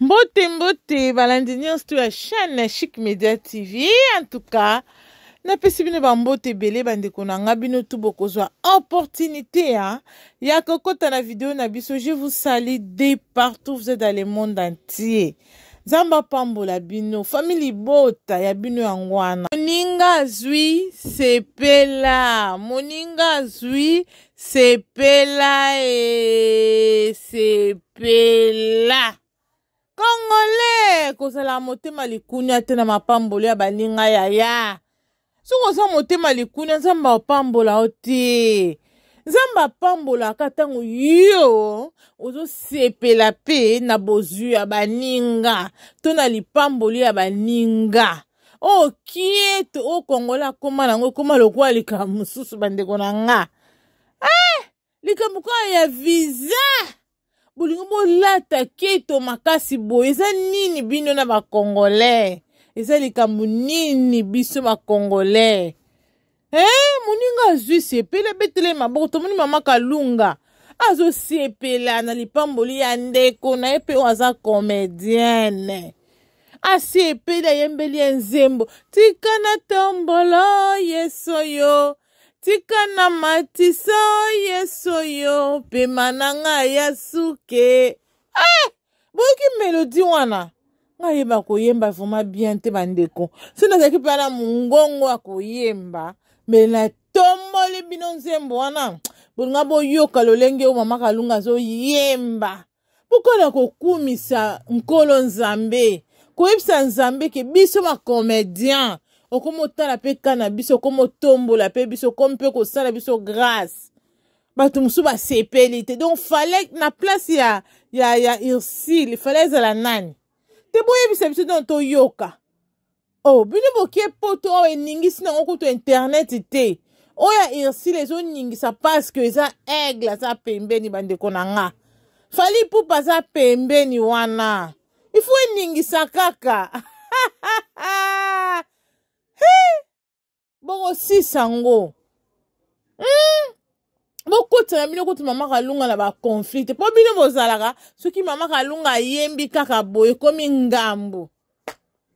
mbote mbote balandi nyonso to ya chaîne ya chic media tv en tout cas napesi bino bambote ebele bandeko na nga bino tu bokozwa opportunité ya ya kokɔta na video na biso je vous sali de partout vous êtes dans le monde entier nzambe apambola bino famili bota ya bino yango wana moninga azwi sepela moninga azwi sepela e sepela congolais kozala motema likunia te na mapambolo ya baninga yaya soki oza motema likunia nzambe opambola yo te nzambe apambolaka ntango yo ozosepela mpe na bozwi ya baninga to na lipamboli ya baninga okie to okongola akóma nango ekóma lokola likambo mosusu bandeko na nga e eh, likambo kaka ya viza bolingo bolata keto makasi boye eza nini bino na bacongolais eza likambo nini biso bacongolais eh moninga azwi sepela abetele maboko tomoni mama kalunga azosepela na lipamboli ya ndeko na ye mpe oyo aza comedienne asepeli ayembeli ye nzembo tika na tombola yeso yo tika na matiso yesu oyo pema na ngai ya suke ah! boyoki melodi wana ngai yeba koyemba vraimen bien te bandeko so nazalaki mpe na mongongo ya koyemba me natomboli bino nzembo wana bolinga boyoka lolenge oyo mama kalunga azoyemba pokola kokumisa nkolo nzambe koyebisa nzambe ke biso bacomédien okómi otala mpe ka na biso okómi otombola mpe biso okómi mpe kosala biso grâce bato mosusu basepeli te donc fallait na place ya, ya, ya ursile fallait ezala nani te boyebisa biso donc toyoka o oh, bino bokie poto oyo eningisi nango kutu internet te oyo ya ursile ezoningisa parceke eza aigle aza pembeni bandeko na nga fali pupa aza pembeni wana ifo eningisa kaka bokosisa ngo hmm? bokutana bino kutu mama kalunga na baconflit te mpo bino bozalaka soki mama kalunga ayembi kaka boye ekomi ngambo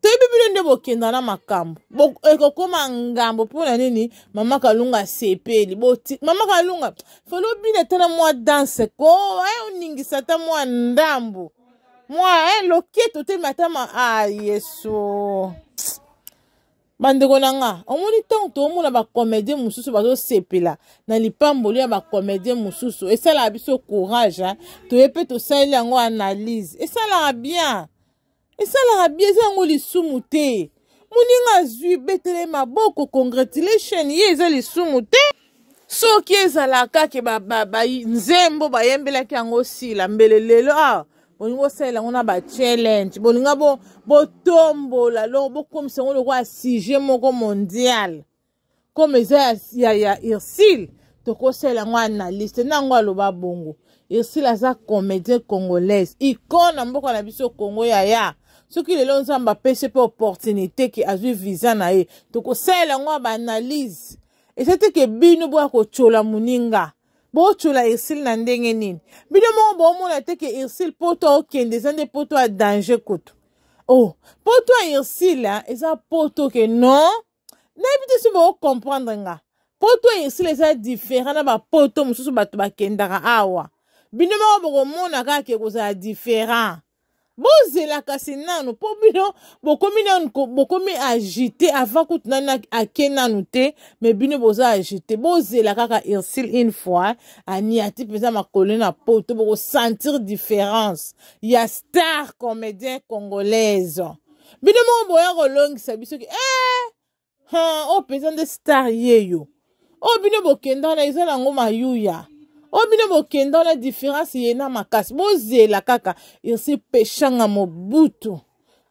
toyebi bino nde bokenda na makambo ekokóma ngambo mpona nini mama kalunga asepeli mama kalunga felo bino atana mwa danse ko aye oningisa ata mwa ndambo mwa loketo temi ata ma a ah, yesu bandeko na nga omoni ntango tomona bacomédien mosusu bazosepela na lipamboli ya bacomédien mosusu esalaka biso courage toye mpe tosaleli yango analyse esalaka bien esalaka bien eza yango lisumu te moninga azwi betele maboko congratulation ye eza lisumu te soki ezalaka ke banzembo bayembelaki yango sila mbele lelo awa bolingi bosalela ngo na bachallenge bolinga botombola lor bokomisa ngo lokwa ya sujet moko mondial comme eza ya irsile tokosalela yango analyste na yango aloba bongo irsile aza comédien congolaise ikone na mboka na biso congo yaya soki lelo nzambe apesi mpe opportunité ke azwi visa na ye tokosalela yango ya baanalyse esa te ke bino boya kotyola moninga botula esili na ndenge nini bino moko bomona teke esili mpo to okende eza nde mpo to adanger kutu o oh, mpo to ya esila eza mpo to ke non nayebi te so bokomprendre nga mpo to ya esila eza différent na bapoto mosusu bato bakendaka awa bino moko bokomona kaka ke kozala différent bozela kasi nanu mpo bino bokomi nanu bokomi agite avant kutu nani ake nanu te me bino boza agite bozela kaka ursile une fois ania ti mpenza makolo na po to bokosentir différence ya star comédien congolaise bino moko boya kolongisa biso ki eh, oyo oh, mpenza nde star ye yo oyo oh, bino bokenda wana eza nango mayuya oyo bino bokenda wana différence ye na makasi bozela kaka yosepeshanga mobutu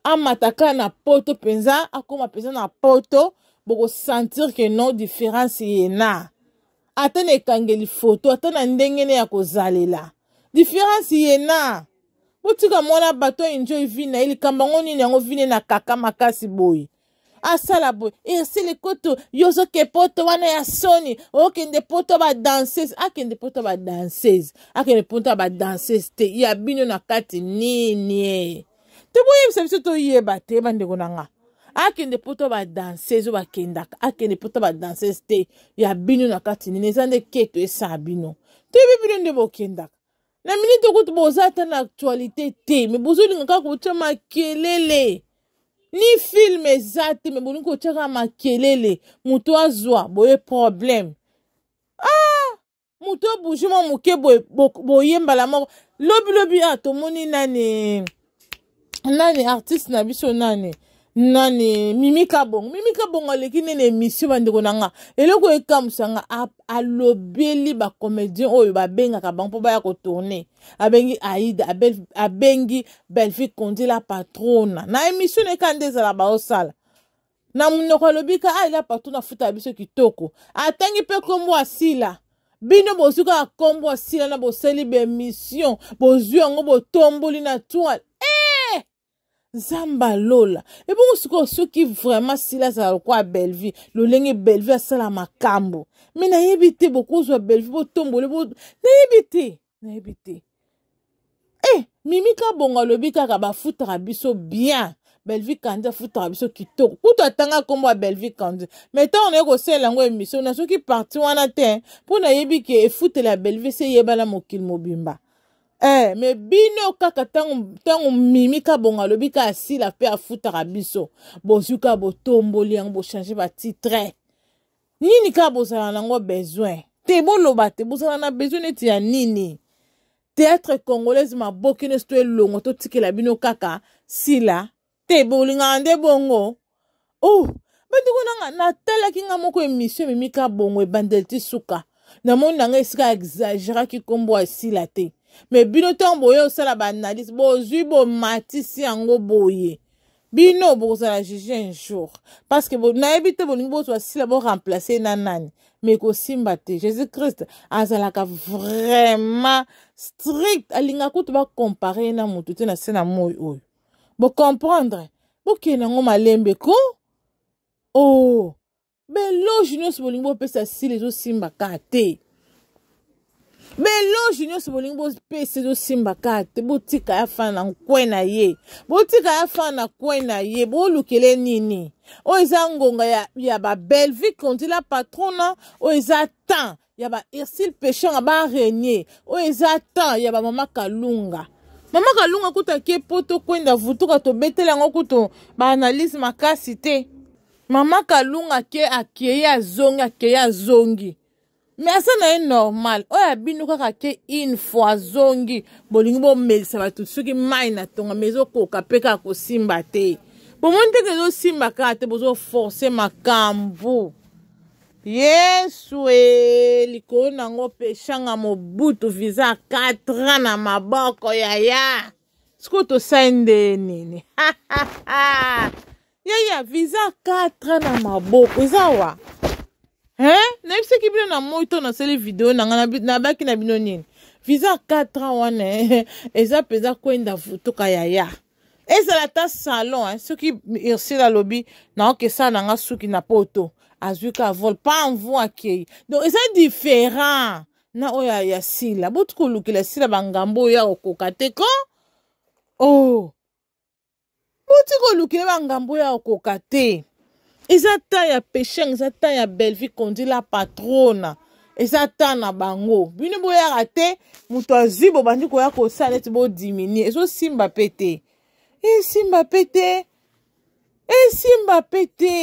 amata kaka na poto mpenza akóma mpenza na poto bokosentir ke non différence ye na ata na ekangeli foto ata na ndengene ya kozalela différence ye na botika mwana bato enjoy vi na ye likambo yango nini yango vine na kaka makasi boye asala boye esili kutu yo ozoke poto wana ya soni okende poto badansese akende poto badansese akende poto badansese te ya bino na kati nini e toboyebisa biso toyeba te bandeko na nga akende poto badansese oyo bakendaka akende poto badansese te ya bino na kati nini eza nde keto esala bino toyebi bino nde bokendaka na miniti okutu boza ata na actualité te me bozolinga kaka kotia makelele ni filme eza te me bolingi kotiaka makelele moto azwa boye probleme ah moto obouge mwa moke boyembala moko lobilobi a ah, tomoni nani nani artiste na biso nani nani mimika bongo mimika bongo aleki nini émission bandeko na nga eloko ekamwisanga alobeli bacomédien oyo babengaka bango mpo baya kotourne abengi aida abengi, abengi belfi kondi la patrona na émission neka nde ezala baosala na monoko alobi ka ai ah, la patrona afuta biso kitoko atangi mpe kombo asila bino bozwi kaka kombo asila na bosali baémission bozwi yango botomboli na toile nzambe alola ebongo sikoyo soki vraiment sila azala lokola belleville lolenge belleville asala makambo me nayebi te bokozwa belleville botombole bo... nayebi te nayebi te e mimi ka bongo alobi kaka bafutaka biso bien belleville kandi afutaka biso kitoko kutu atanga nkombo ya belleville kandi mai ntango naye kosala yango emission nasoki parti wana te mpo nayebi ke efutela ya belleville se eyebana mokili mobimba eh, me bino kaka ntango mimi ka bongo alobi ka asila mpe afutaka biso bozwi ka botomboli yango bochange batitre nini kaka bozala nango besoin te boloba te bozala na besoin neti ya nini théâtre congolaise maboki nyonso to elongo totikela bino kaka sila te bolingaka nde bongo oh bandeko nanga natalaki nga moko emission ememika bongo ebandeli ti suka namoni nanga esika exageraki nkombo asila te me bino ntango boye osala baanalyse bozwi bomatisi yango boye bino bokozala juge un jour parce que nayebi te bolingi bozwa sila boremplace na nani me kosimba te jésus christ azalaka vraiment strict alingaka kutu bakompare ye na motu te na se na moi oyo bocomprendre bokende yango malembe ko o oh. beloge nyonso bolingi bopesa sila ezosimba ka te beloge nyonso bolingi bopesa ezosimba kaka te botika ya fana na nkwe na ye botika ya fana na nkwe na ye bolukele nini oyo eza ngonga ya, ya babelvique ondila patrona oyo eza temps ya bahercile péchanga barenier oyo eza temps ya bamama kalunga mama kalunga kutaki epo tokwenda vutuka tobetela yango kutu baanalyse makasi te mama kalunga ke akeye azongi akeye azongi me asa na ye normal oyo abino kaka ke une fois zongi bolingi bomelisa bato soki mai na ntonga me ezokoka mpe kaka kosimba te bomoni teke ezosimba kaka te bozoforce makambo yesu e likolo nango mpe shanga mobutu viza 4 ans na maboko ya ya sikoyo tosali nde nini yaya viza 4 ans na maboko eza wa nayebisaki bino na moi to nasali video nanga nabaki na bino nini viza 4 ans wana eza mpenza kwenda vutuka ya ya ezala ta salon soki ursile alobi naokesala nanga suki na poto azwi ka vol pa envoi akei donc eza différent na oyo ya sila boti kolukela sila bangambo oyo ya kokoka te ko o oh. boti kolukela bangambo oyo ya kokoka te eza ta ya pécheng eza ta ya belvi kondila patrona eza ta na bango bino boyaka te moto azwi bobandi koya kosala neti bodiminue ezosimba mpe te esimba mpe te esimba mpe te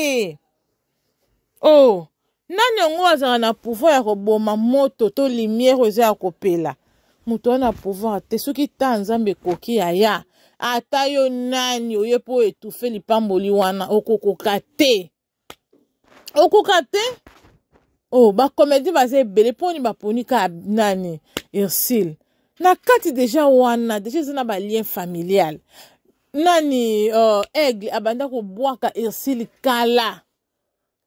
o oh, nani yango azala na pouvoir ya koboma moto to limiere eza ya kopela moto aza na pouvoir te soki ta nzambe ekoki aya ata yo nani oye mpo etufe lipamboli wana okokoka te okoka te o oh, bakomedi baza ebele mponi baponi ka nani ursile na kati deja wana deja eza na balien familial nani uh, aigle abanda kobwaka ursile kala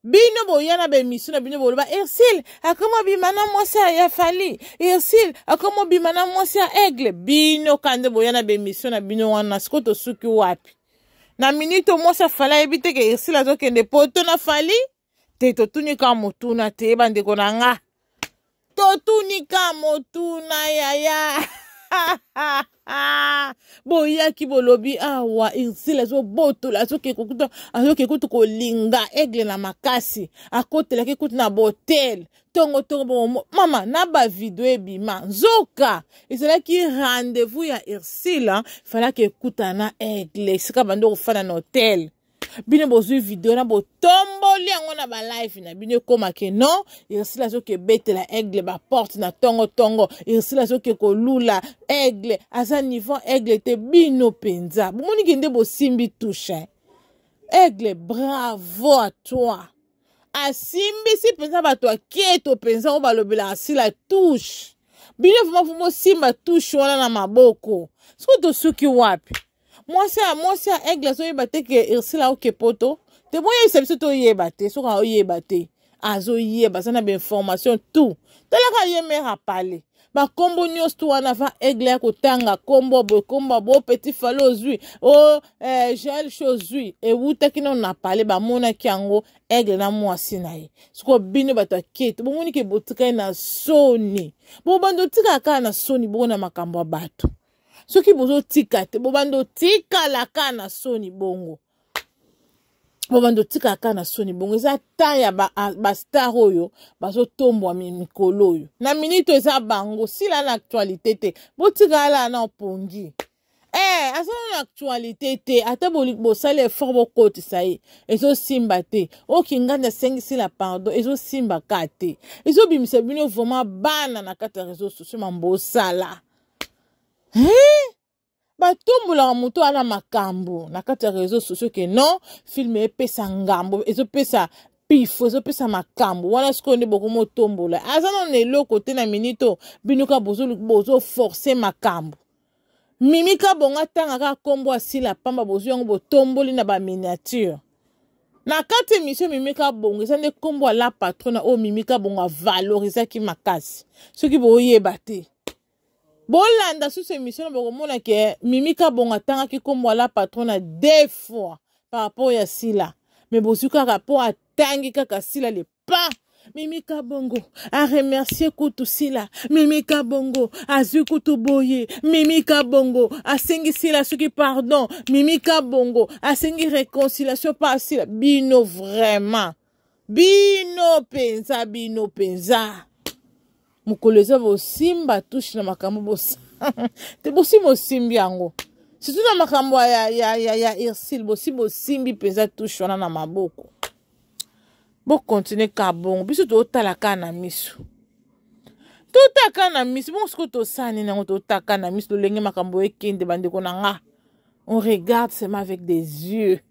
bino boya na bemisio na bino boloba ersil akoma obima na mwasi ya fali ersil akoma obima na mwasi ya aigle bino kande boya na bemisio na bino wana sikoyo tosuki wapi na miniti mwasi afali ayebi te ke ersil azokende poto na fali te totunika motuna te yeba ndeko na nga totunika motuna yaya Ah, boyaki bolobi awa irsile azobotola azoki kutu kolinga egle na makasi akotelaki kutu na botel ntongo ntongo bomo mama na bavideo ebima nzoka ezalaki rendez-vous ya irsila falaki ekutana egle esika bando kofanda na hotel bino bozwi video na botomboli yango na balive na bino ekomake non irisila soki ebetela aigle baporte na ntongo-ntongo irisila soki ekolula aigle aza niveau aigle te bino mpenza bomoniki nde bosimbi tushe eh. aigle bravo a toi asimbisi mpenza bato aketo mpenza oyo balobelaka asila tushe bino vraimen vomoi osimba tushe wana na maboko soki tosuki wapi mwasi ya mwasi ya aigle azoyeba te ke irsila okepo to te moyebisa biso te oyeba te soki oyeba te azoyeba aza na bainformation tout talaka ye mere apale bankombo nyonso to wana va aigle ya kotanga kombo boye kombo bo petit fale ozwi o oh, eh, gelsh ozwi ewutaki nano na pale bamonaki yango aigle na mwasi na ye soko bino bato akete bomoni ke botikali na soni bobandu otikala kaka na soni bongo na makambo ya bato soki bozotika te bobanda otikala ka na soni bongo bobanda otikala ka na soni bongo eza ta ya bastar ba oyo bazotombwa mikolo oyo na minito eza bango sila na actualité te botikala na opongi Eh, aza na actualité te ata bosali effort bokotisa ye ezosimba te oki nganda asengisila pardon ezosimba ka te ezobimisa bino vraiment bana na kati ya réseau sociaux mambo osala batombolaka moto wana makambo na kati ya réseau sociaux ke non filme epesa ngambo ezopesa pifo ezopesa makambo wana sikoyo nde bokomotombola aza nano eloko te na minito binoka bozoforce makambo mimika bongo atanga kaka nkombo asila pamba bozwi yango botomboli na baminiature na kati émission mimika bongo eza nde nkombo ala patrona oyo mimika bongo avalorizaki makasi soki boyeba te bolanda susu émission na bokomona ke mimika bongo atangaki nkombo ala patron na deux fois par rapport ya sila me bozwi kaka mpo atangi kaka sila lepa mimika bongo aremercie kutu sila mimika bongo azwi kutu boye mimika bongo asengi sila soki pardon mimika bongo asengi réconciliation pa sila bino vraiment bino mpenza bino mpenza mokolo eza bosimba touche na makambo te bosimba osimbi yango surtout na makambo ya, ya, ya, ya irsil bosimba osimbi mpenza touche wana na maboko bokontinue ka bongo biso totala kaka na miso totaka na miso bongo sikoyo tosani nango totaka na miso lolenge makambo ekende bandeko na nga on regarde seulement avec des yeux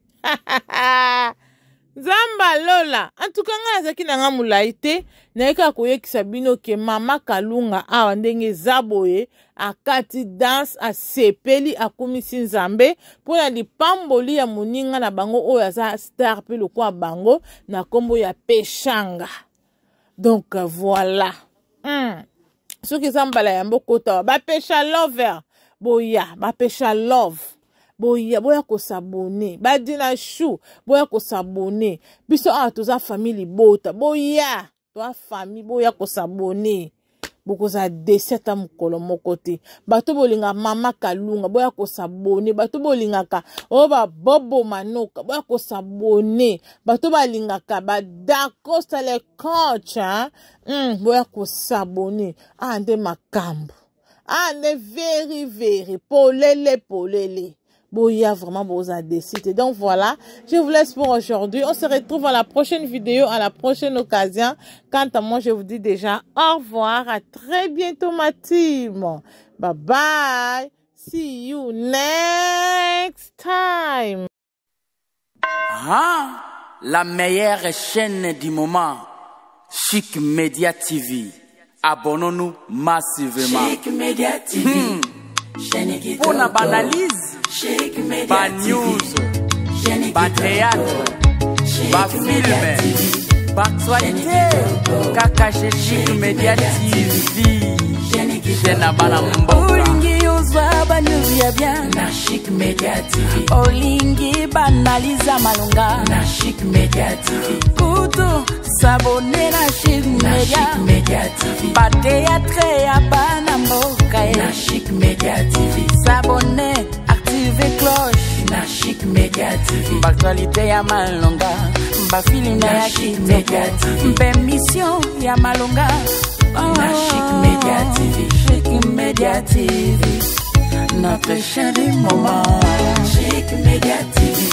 nzambe alola antuka ngai nazalaki na nga molai te nayika koyekisa bino ke mama kalunga awa ndenge eza boye akati danse asepeli akumisi nzambe mpona lipamboli ya moninga na bango oyo aza star mpe lokwa bango na nkombo ya peshanga donc voilà mm. soki eza mbala ya mbokota wa bapesha lover boya bapesha love boya boya kosabone badina shu boya kosabone biso awa toza fami libota boya toa fami boya kosabone bokozala desi ata mokolo moko te bato bolingaka mama kalunga boya kosabone bato bolingaka oyo babobo manoka boya kosabone bato balingaka badakosta le coach mm, boya kosabone aa ah, nde makambo aa ah, nde veri veri polele polele Il y a vraiment de indécis. Donc voilà, je vous laisse pour aujourd'hui. On se retrouve à la prochaine vidéo, à la prochaine occasion. Quant à moi, je vous dis déjà au revoir. À très bientôt, ma team. Bye bye. See you next time. Ah, la meilleure chaîne du moment, Chic Media TV. Abonnons-nous massivement. Chic Media TV. Hmm. mpona banalise banews bateatre bafilme baaktualité kaka genchik media tv je na bana mbokaolingi ozwa banews ya bien na chik media tv olingi banaliza malonga na chik media tv S'abonner la Chic Media TV. à La Chic Media TV. S'abonner, activer cloche. La Chic Media TV. à ya malonga. ya Chic Media TV. La ah, Chic Media TV. Chic Media TV. Notre chaîne du moment. Chic Media TV.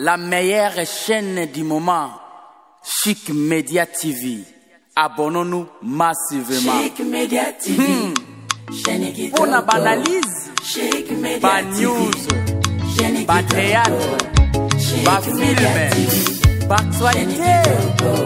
la meilleure chaîne du moment, Chic Media TV. Abonnons-nous massivement. Chic Media TV. Hmm. On a banalise, pas news, pas théâtre, pas film, pas actualité,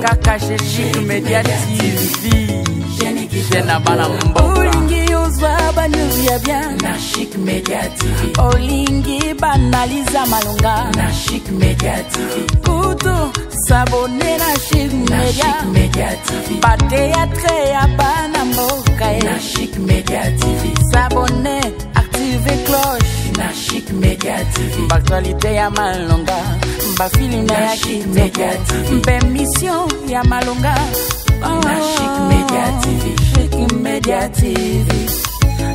kaka Chic Media TV. TV. n'ai Media TV kozwa banuru ya bien na Chic Media TV olingi banaliza malonga na Chic Media TV kutu sabone na Chic Media na Chic Media TV ya bana mboka na Chic Media TV sabone active cloche na Chic Media TV baktualité ya malonga bafilime ya TV. mpe ya malonga oh, na Chic Media TV Chic Media TV